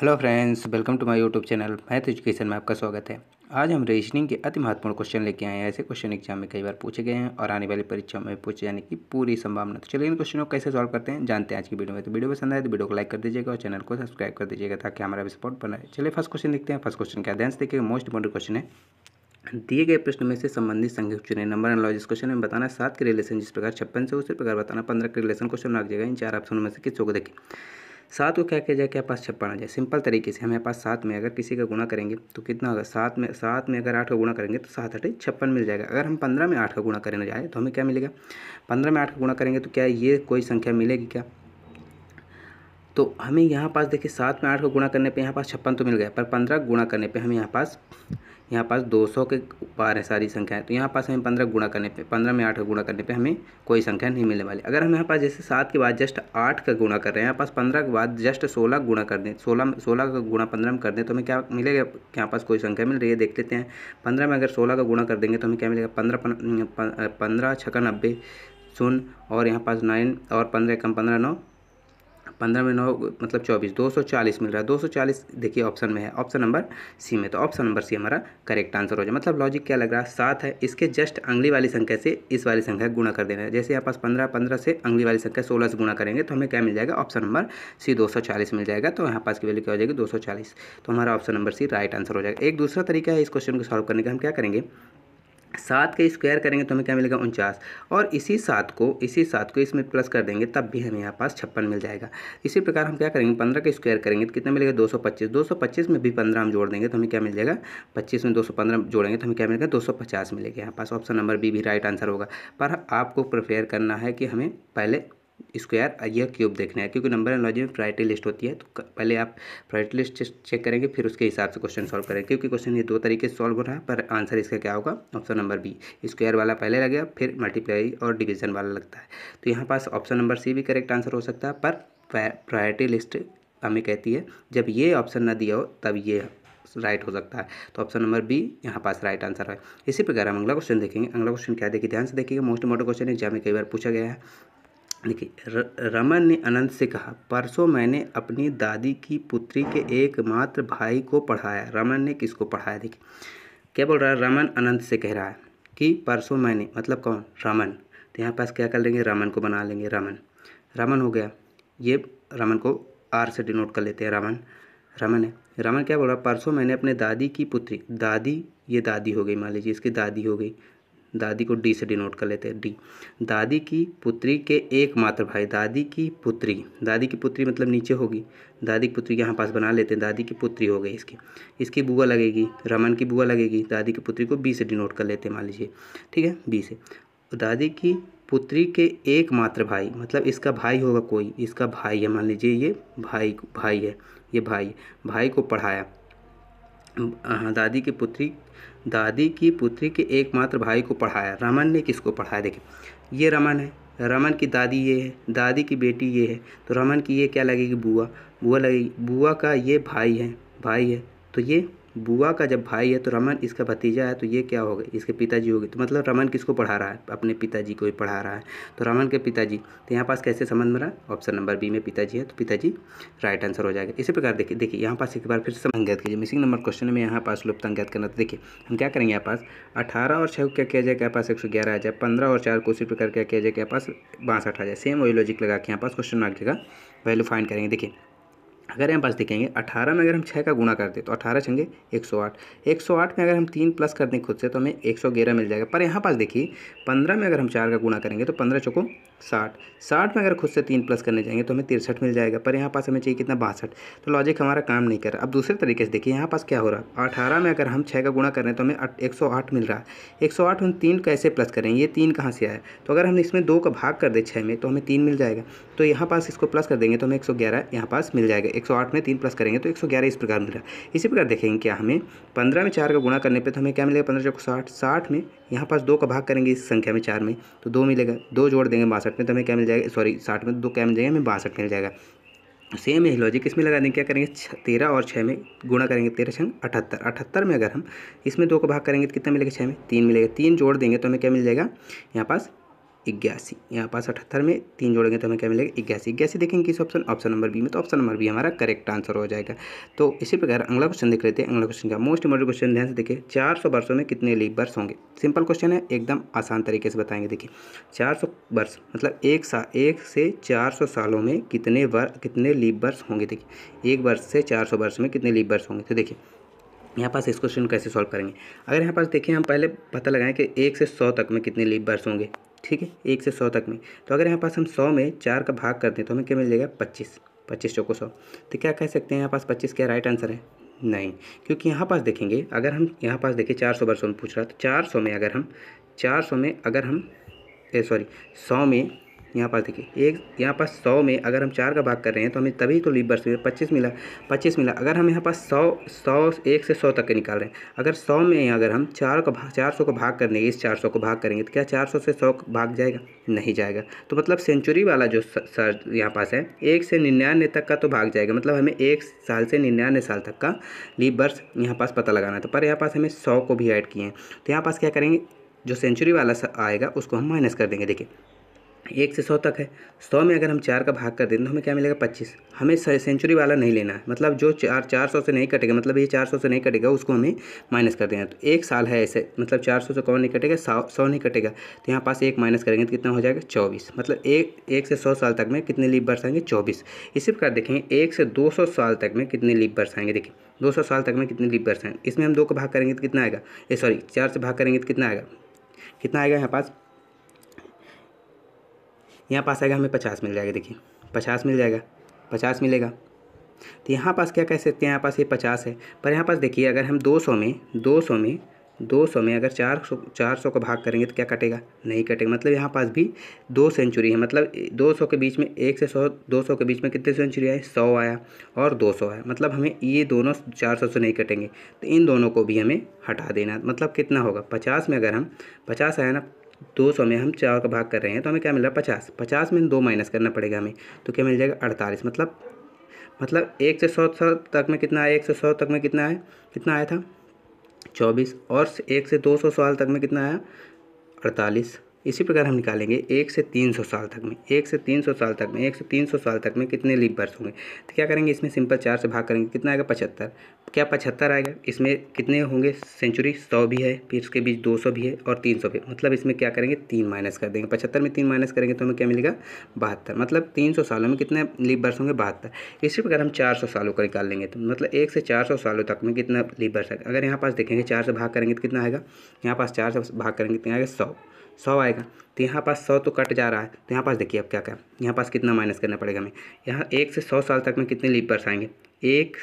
hello friends welcome to my YouTube channel math education में आपका स्वागत है आज हम रीजनिंग के अति महत्वपूर्ण क्वेश्चन लेके आए हैं ऐसे क्वेश्चन एग्जाम में कई बार पूछे गए हैं और आने वाली परीक्षाओं में पूछे जाने की पूरी संभावना तो चलिए इन क्वेश्चनों को कैसे सॉल्व करते हैं जानते हैं आज की वीडियो में तो वीडियो पसंद आए तो वीडियो को लाइक कर दीजिएगा और चैनल को सब्सक्राइब कर दीजिएगा ताकि हमारा भी सपोर्ट बनाए चलिए फर्स्ट क्वेश्चन देखते हैं फर्स्ट क्वेश्चन क्या ध्यान देखिए मोस्ट इंपॉर्टेंट क्वेश्चन है दिए गए प्रश्न में से संबंधित संख्या चुने नंबर एनालॉजिस क्वेश्चन में बताना सात के रिलेशन जिस प्रकार छप्पन से उसी प्रकार बताना पंद्रह के रिलेशन क्वेश्चन रख जाएगा इन चार ऑप्शनों में से को देखें सात को क्या किया जाए क्या पास छप्पन आ जाए सिंपल तरीके से हमारे पास सात में अगर किसी का गुणा करेंगे तो कितना होगा सात में सात में अगर आठ का गुणा करेंगे तो सात अठे छप्पन मिल जाएगा अगर हम पंद्रह में आठ का गुणा करने जाए तो हमें क्या मिलेगा पंद्रह में आठ का गुणा करेंगे तो क्या ये कोई संख्या मिलेगी क्या तो हमें यहाँ पास देखिए सात में आठ का गुणा करने पर यहाँ पास छप्पन तो मिल गया पर पंद्रह गुणा करने पर हमें यहाँ पास यहाँ पास 200 के पार है सारी संख्याएं तो यहाँ पास हमें पंद्रह गुणा करने पे पंद्रह में आठ का गुणा करने पे हमें कोई संख्या नहीं मिलने वाली अगर हम यहाँ पास जैसे सात के बाद जस्ट आठ का गुणा कर रहे हैं यहाँ पास पंद्रह के बाद जस्ट सोलह गुणा कर दें सोलह सोलह का गुणा पंद्रह में कर दें तो हमें क्या मिलेगा यहाँ पास कोई संख्या मिल रही है देख लेते हैं पंद्रह में अगर सोलह का गुणा कर देंगे तो हमें क्या मिलेगा पंद्रह पंद्रह छका नब्बे शून्य और यहाँ पास नाइन और पंद्रह कम पंद्रह नौ पंद्रह में नौ मतलब चौबीस दो सौ चालीस मिल रहा है दो सौ चालीस देखिए ऑप्शन में है ऑप्शन नंबर सी में तो ऑप्शन नंबर सी हमारा करेक्ट आंसर हो जाए मतलब लॉजिक क्या लग रहा है सात है इसके जस्ट अंगली वाली संख्या से इस वाली संख्या गुणा कर देना है जैसे यहाँ पास पंद्रह पंद्रह से अंगली वाली संख्या सोलह से गुणा करेंगे तो हमें क्या मिल जाएगा ऑप्शन नंबर सी दो सौ चालीस मिल जाएगा तो यहाँ पास की वैल्यू क्या हो जाएगी दो सौ चालीस तो हमारा option number C right answer हो जाएगा एक दूसरा तरीका है इस क्वेश्चन को सॉल्व करने का हम क्या करेंगे सात का स्क्वायर करेंगे तो हमें क्या मिलेगा उनचास और इसी सात को इसी सात को इसमें प्लस कर देंगे तब भी हमें यहाँ पास छप्पन मिल जाएगा इसी प्रकार हम क्या करेंगे पंद्रह का स्क्वायर करेंगे तो कितना मिलेगा दो सौ पच्चीस दो सौ पच्चीस में भी पंद्रह हम जोड़ देंगे तो हमें क्या मिल जाएगा पच्चीस में दो सौ पंद्रह जोड़ेंगे तो हमें क्या मिलेगा दो सौ पचास मिलेगा यहाँ पास ऑप्शन नंबर बी भी राइट आंसर होगा पर आपको प्रिपेयर करना है कि हमें पहले स्क्वायर या क्यूब देखना है क्योंकि नंबर एनोलॉजी में प्रायरिटी लिस्ट होती है तो पहले आप प्रायरिटी लिस्ट चेक करेंगे फिर उसके हिसाब से क्वेश्चन सॉल्व करेंगे क्योंकि क्वेश्चन ये दो तरीके से सॉल्व हो रहा है पर आंसर इसका क्या होगा ऑप्शन नंबर बी स्क्वायर वाला पहले लगेगा फिर मल्टीप्लाई और डिवीजन वाला लगता है तो यहाँ पास ऑप्शन नंबर सी भी करेक्ट आंसर हो सकता है पर प्रायरिटी लिस्ट हमें कहती है जब ये ऑप्शन ना दिया हो तब ये राइट हो सकता है तो ऑप्शन नंबर बी यहाँ पास राइट आंसर है इसी प्रकार हम अगला क्वेश्चन देखेंगे अगला क्वेश्चन क्या देखिए ध्यान से देखिएगा मोस्ट इंपॉर्टेंट क्वेश्चन एग्जाम में कई बार पूछा गया है देखिए रमन ने अनंत से कहा परसों मैंने अपनी दादी की पुत्री के एकमात्र भाई को पढ़ाया रमन ने किसको पढ़ाया देखिए क्या बोल रहा है रमन अनंत से कह रहा है कि परसों मैंने मतलब कौन रमन तो यहाँ पास क्या कर लेंगे रमन को बना लेंगे रमन रमन हो गया ये रमन को आर से डिनोट कर लेते हैं रमन रमन है रमन क्या बोल रहा है परसों मैंने अपने दादी की पुत्री दादी ये दादी हो गई मान लीजिए इसकी दादी हो गई दादी को डी से डिनोट कर लेते हैं डी दादी की पुत्री के एकमात्र भाई दादी की पुत्री दादी की पुत्री मतलब नीचे होगी दादी की पुत्री के यहाँ पास बना लेते हैं दादी की पुत्री हो गई इसकी इसकी बुआ लगेगी रमन की बुआ लगेगी दादी की पुत्री को बी से डिनोट कर लेते हैं मान लीजिए ठीक है बी से तो दादी की पुत्री के एकमात्र भाई मतलब इसका भाई होगा कोई इसका भाई है मान लीजिए ये भाई भाई है ये भाई भाई को पढ़ाया हाँ, दादी की पुत्री दादी की पुत्री के एकमात्र भाई को पढ़ाया रमन ने किसको पढ़ाया देखिए ये रमन है रमन की दादी ये है दादी की बेटी ये है तो रमन की ये क्या लगेगी बुआ बुआ लगेगी बुआ का ये भाई है भाई है तो ये बुआ का जब भाई है तो रमन इसका भतीजा है तो ये क्या होगा इसके पिताजी हो गए तो मतलब रमन किसको पढ़ा रहा है अपने पिताजी को ही पढ़ा रहा है तो रमन के पिताजी तो यहाँ पास कैसे संबंध में रहा है ऑप्शन नंबर बी में पिताजी है तो पिताजी राइट आंसर हो जाएगा इसी प्रकार देखिए देखिए यहाँ पास एक बार फिर से अंगत कीजिए मिसिंग नंबर क्वेश्चन में यहाँ पास लुप्त अंगत करना तो देखिए हम क्या करेंगे यहाँ पास अठारह और छः को क्या किया जाए क्या पास एक सौ ग्यारह आ जाए पंद्रह और चार को उसी प्रकार क्या किया जाए क्या पास बासठ आ जाए सेम वही लॉजिक लगा के यहाँ पास क्वेश्चन मार्क जगह वैल्यू फाइंड करेंगे देखिए अगर यहाँ पास देखेंगे अठारह में अगर हम छः का गुणा कर दें तो अठारह छंगे एक सौ आठ एक सौ आठ में अगर हम तीन प्लस कर दें खुद से तो हमें एक सौ ग्यारह मिल जाएगा पर यहाँ पास देखिए पंद्रह में अगर हम चार का गुणा करेंगे तो पंद्रह चौको साठ साठ में अगर खुद से तीन प्लस करने जाएंगे तो हमें तिरसठ मिल जाएगा पर यहाँ पास हमें चाहिए कितना बासठ तो लॉजिक हमारा काम नहीं कर रहा अब दूसरे तरीके से देखिए यहाँ पास क्या हो रहा है अठारह में अगर हम छः का गुणा करें तो हमें एक सौ आठ मिल रहा है एक सौ आठ हम तीन कैसे प्लस करें ये तीन कहाँ से आया तो अगर हम इसमें दो का भाग कर दें छः में तो हमें तीन मिल जाएगा तो यहाँ पास इसको प्लस कर देंगे तो हमें एक सौ ग्यारह यहाँ पास मिल जाएगा आठ में तीन प्लस करेंगे तो ग्यारह इस प्रकार है इसी प्रकार देखेंगे क्या हमें पंद्रह में चार का गुणा करने पर तो हमें क्या मिलेगा पंद्रह चौक साठ साठ में यहाँ पास दो का भाग करेंगे इस संख्या में चार में तो दो मिलेगा दो जोड़ देंगे बासठ में तो हमें क्या मिल जाएगा सॉरी साठ में दो क्या मिल जाएगा हमें बासठ मिल जाएगा सेम यही लॉजिक इसमें लगा देंगे क्या करेंगे तेरह और छः में गुणा करेंगे तेरह छः अठहत्तर अठहत्तर में अगर हम इसमें दो को भाग करेंगे तो कितना मिलेगा छः में तीन मिलेगा तीन जोड़ देंगे तो हमें क्या मिल जाएगा यहाँ पास इक्यासी यहाँ पास अठहत्तर में तीन जोड़ेंगे तो हमें क्या मिलेगा इक्यासी इक्यासी देखेंगे किस ऑप्शन ऑप्शन नंबर बी में तो ऑप्शन नंबर बी हमारा करेक्ट आंसर हो जाएगा तो इसी प्रकार अगला क्वेश्चन देख लेते हैं अगला क्वेश्चन का मोस्ट इंपॉर्टेंट क्वेश्चन ध्यान से देखिए चार सौ वर्षों में कितने लीप वर्ष होंगे सिंपल क्वेश्चन है एकदम आसान तरीके से बताएंगे देखिए चार सौ वर्ष मतलब एक सा एक से चार सौ सालों में कितने वर्ष कितने लीप वर्ष होंगे देखिए एक वर्ष से चार सौ वर्ष में कितने लीप वर्ष होंगे तो देखिए यहाँ पास इस क्वेश्चन कैसे सॉल्व करेंगे अगर यहाँ पास देखिए हम पहले पता लगाएं कि एक से सौ तक में कितने लीप वर्ष होंगे ठीक है एक से सौ तक में तो अगर यहाँ पास हम सौ में चार का भाग करते हैं तो हमें क्या मिल जाएगा पच्चीस पच्चीस चौको सौ तो क्या कह सकते हैं यहाँ पास पच्चीस क्या राइट आंसर है नहीं क्योंकि यहाँ पास देखेंगे अगर हम यहाँ पास देखें चार सौ में पूछ रहा तो चार सौ में अगर हम चार सौ में अगर हम सॉरी सौ में यहाँ पर देखिए एक यहाँ पर सौ में अगर हम चार का भाग कर रहे हैं तो हमें तभी तो लीप बर्स पच्चीस मिला पच्चीस मिला अगर हम यहाँ पर सौ सौ एक से सौ तक के निकाल रहे हैं अगर सौ में अगर हम चार का भाग चार सौ को भाग करने इस चार सौ को भाग करेंगे तो क्या चार सौ से सौ भाग जाएगा नहीं जाएगा तो मतलब सेंचुरी वाला जो सर यहाँ पास है एक से निन्यानवे तक का तो भाग जाएगा मतलब हमें एक साल से निन्यानवे साल तक का लीप बर्स यहाँ पास पता लगाना था तो पर यहाँ पास हमें सौ को भी ऐड किए हैं तो यहाँ पास क्या करेंगे जो सेंचुरी वाला आएगा उसको हम माइनस कर देंगे देखिए एक से सौ तक है सौ में अगर हम चार का भाग कर दें तो हमें क्या मिलेगा पच्चीस हमें सेंचुरी वाला नहीं लेना है मतलब जो चार चार सौ से नहीं कटेगा मतलब ये चार सौ से नहीं कटेगा उसको हमें माइनस कर देना तो एक साल है ऐसे मतलब चार सौ से कौन नहीं कटेगा सौ सौ नहीं कटेगा तो यहाँ पास एक माइनस करेंगे तो कितना हो जाएगा चौबीस मतलब एक एक से सौ साल तक में कितने लीप बरस आएंगे चौबीस इसी प्रकार देखेंगे एक से दो सौ साल तक में कितने लीप बरस आएंगे देखिए दो सौ साल तक में कितने लीप बरस आएंगे इसमें हम दो का भाग करेंगे तो कितना आएगा ये सॉरी चार से भाग करेंगे तो कितना आएगा कितना आएगा यहाँ पास यहाँ पास आएगा हमें पचास मिल जाएगा देखिए पचास मिल जाएगा पचास मिलेगा तो यहाँ पास क्या कह सकते हैं यहाँ पास ये पचास है पर यहाँ पास देखिए अगर हम दो सौ में दो सौ में दो सौ में अगर चार सौ चार सौ को भाग करेंगे तो क्या कटेगा नहीं कटेगा मतलब यहाँ पास भी दो सेंचुरी है मतलब दो सौ के बीच में एक से सौ दो सौ के बीच में कितने सेंचुरी आए सौ आया और दो सौ आया मतलब हमें ये दोनों चार सौ से नहीं कटेंगे तो इन दोनों को भी हमें हटा देना मतलब कितना होगा पचास में अगर हम पचास आया ना दो सौ में हम चार का भाग कर रहे हैं तो हमें क्या मिल रहा है पचास पचास में दो माइनस करना पड़ेगा हमें तो क्या मिल जाएगा अड़तालीस मतलब मतलब एक से सौ तक में कितना आया एक से सौ तक में कितना है कितना आया था चौबीस और एक से दो सौ साल तक में कितना आया अड़तालीस इसी प्रकार हम निकालेंगे एक से तीन सौ साल तक में एक से तीन सौ साल तक में एक से तीन सौ साल तक में कितने लीप वर्ष होंगे तो क्या करेंगे इसमें सिंपल चार से भाग करेंगे कितना आएगा पचहत्तर क्या पचहत्तर आएगा इसमें कितने होंगे सेंचुरी सौ भी है फिर इसके बीच दो सौ भी है और तीन सौ भी मतलब इसमें क्या करेंगे तीन माइनस कर देंगे पचहत्तर में तीन माइनस करेंगे तो हमें क्या मिलेगा बहत्तर मतलब तीन सौ सालों में कितने लीप वर्ष होंगे बहत्तर इसी प्रकार हम चार सौ सालों का निकाल लेंगे तो मतलब एक से चार सौ सालों तक में कितना लीप वर्ष अगर यहाँ पास देखेंगे चार से भाग करेंगे तो कितना आएगा यहाँ पास चार से भाग करेंगे तो कितना आएगा सौ सौ आएगा तो यहाँ पास सौ तो कट जा रहा है तो यहाँ पास देखिए अब क्या क्या यहाँ पास कितना माइनस करना पड़ेगा हमें यहाँ एक से सौ साल तक में कितने लीपर्स आएंगे एक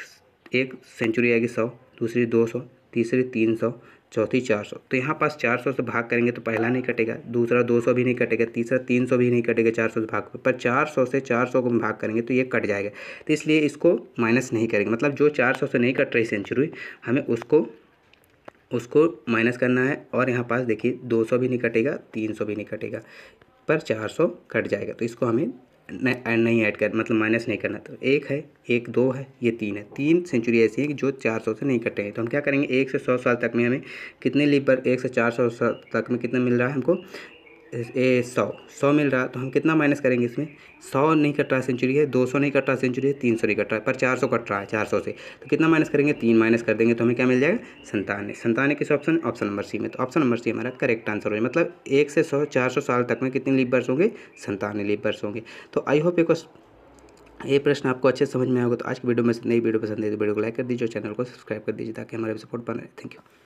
एक सेंचुरी आएगी सौ दूसरी दो सौ तीसरी तीन सौ चौथी चार सौ तो यहाँ पास चार सौ से भाग करेंगे तो पहला नहीं कटेगा दूसरा दो सौ भी नहीं कटेगा तीसरा तीन सौ भी नहीं कटेगा चार सौ से भाग पर, चार सौ से चार सौ को हम भाग करेंगे तो ये कट जाएगा तो इसलिए इसको माइनस नहीं करेंगे मतलब जो चार सौ से नहीं कट रही सेंचुरी हमें उसको उसको माइनस करना है और यहाँ पास देखिए 200 भी नहीं कटेगा 300 भी नहीं कटेगा पर 400 कट जाएगा तो इसको हमें नहीं ऐड कर मतलब माइनस नहीं करना तो एक है एक दो है ये तीन है तीन सेंचुरी ऐसी हैं जो चार सौ से नहीं कटे हैं तो हम क्या करेंगे एक से सौ साल तक में हमें कितने लीप पर एक से चार सौ साल तक में कितना मिल रहा है हमको ए सौ सौ मिल रहा तो हम कितना माइनस करेंगे इसमें सौ नहीं कट रहा सेंचुरी है दो सौ नहीं कट रहा सेंचुरी है तीन सौ नहीं कट रहा है पर चार सौ कट रहा है चार सौ से तो कितना माइनस करेंगे तीन माइनस कर देंगे तो हमें क्या मिल जाएगा संतानवे संतानवे किस ऑप्शन ऑप्शन नंबर सी में तो ऑप्शन नंबर सी हमारा करेक्ट आंसर हो मतलब एक से सौ चार सौ साल तक में कितने लीप होंगे संतानवे लीप होंगे तो आई होप क्वेश्चन ये प्रश्न आपको अच्छे समझ में आएगा तो आज की वीडियो में नई वीडियो पसंद है तो वीडियो को लाइक कर दीजिए और चैनल को सब्सक्राइब कर दीजिए ताकि हमारे सपोर्ट बने रहे थैंक यू